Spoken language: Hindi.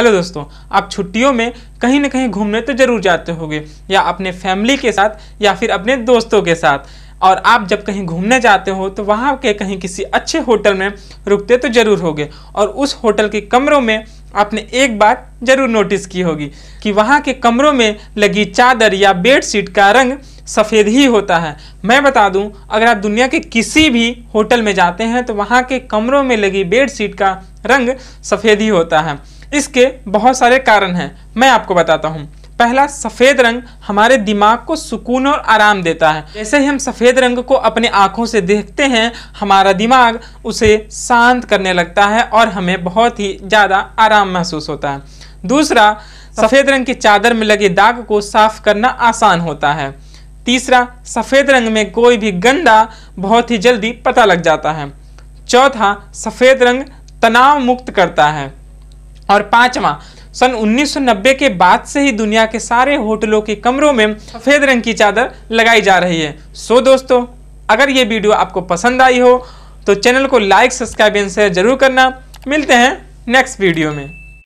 हेलो दोस्तों आप छुट्टियों में कहीं ना कहीं घूमने तो ज़रूर जाते होंगे या अपने फैमिली के साथ या फिर अपने दोस्तों के साथ और आप जब कहीं घूमने जाते हो तो वहाँ के कहीं किसी अच्छे होटल में रुकते तो ज़रूर होंगे और उस होटल के कमरों में आपने एक बार ज़रूर नोटिस की होगी कि वहाँ के कमरों में लगी चादर या बेडशीट का रंग सफ़ेद ही होता है मैं बता दूं अगर आप दुनिया के किसी भी होटल में जाते हैं तो वहाँ के कमरों में लगी बेडशीट का रंग सफ़ेद ही होता है इसके बहुत सारे कारण हैं मैं आपको बताता हूँ पहला सफ़ेद रंग हमारे दिमाग को सुकून और आराम देता है जैसे ही हम सफ़ेद रंग को अपने आँखों से देखते हैं हमारा दिमाग उसे शांत करने लगता है और हमें बहुत ही ज़्यादा आराम महसूस होता है दूसरा सफ़ेद रंग की चादर में लगे दाग को साफ करना आसान होता है तीसरा सफ़ेद रंग में कोई भी गंदा बहुत ही जल्दी पता लग जाता है चौथा सफ़ेद रंग तनाव मुक्त करता है और पांचवा सन 1990 के बाद से ही दुनिया के सारे होटलों के कमरों में सफ़ेद रंग की चादर लगाई जा रही है सो दोस्तों अगर ये वीडियो आपको पसंद आई हो तो चैनल को लाइक सब्सक्राइब एंड शेयर जरूर करना मिलते हैं नेक्स्ट वीडियो में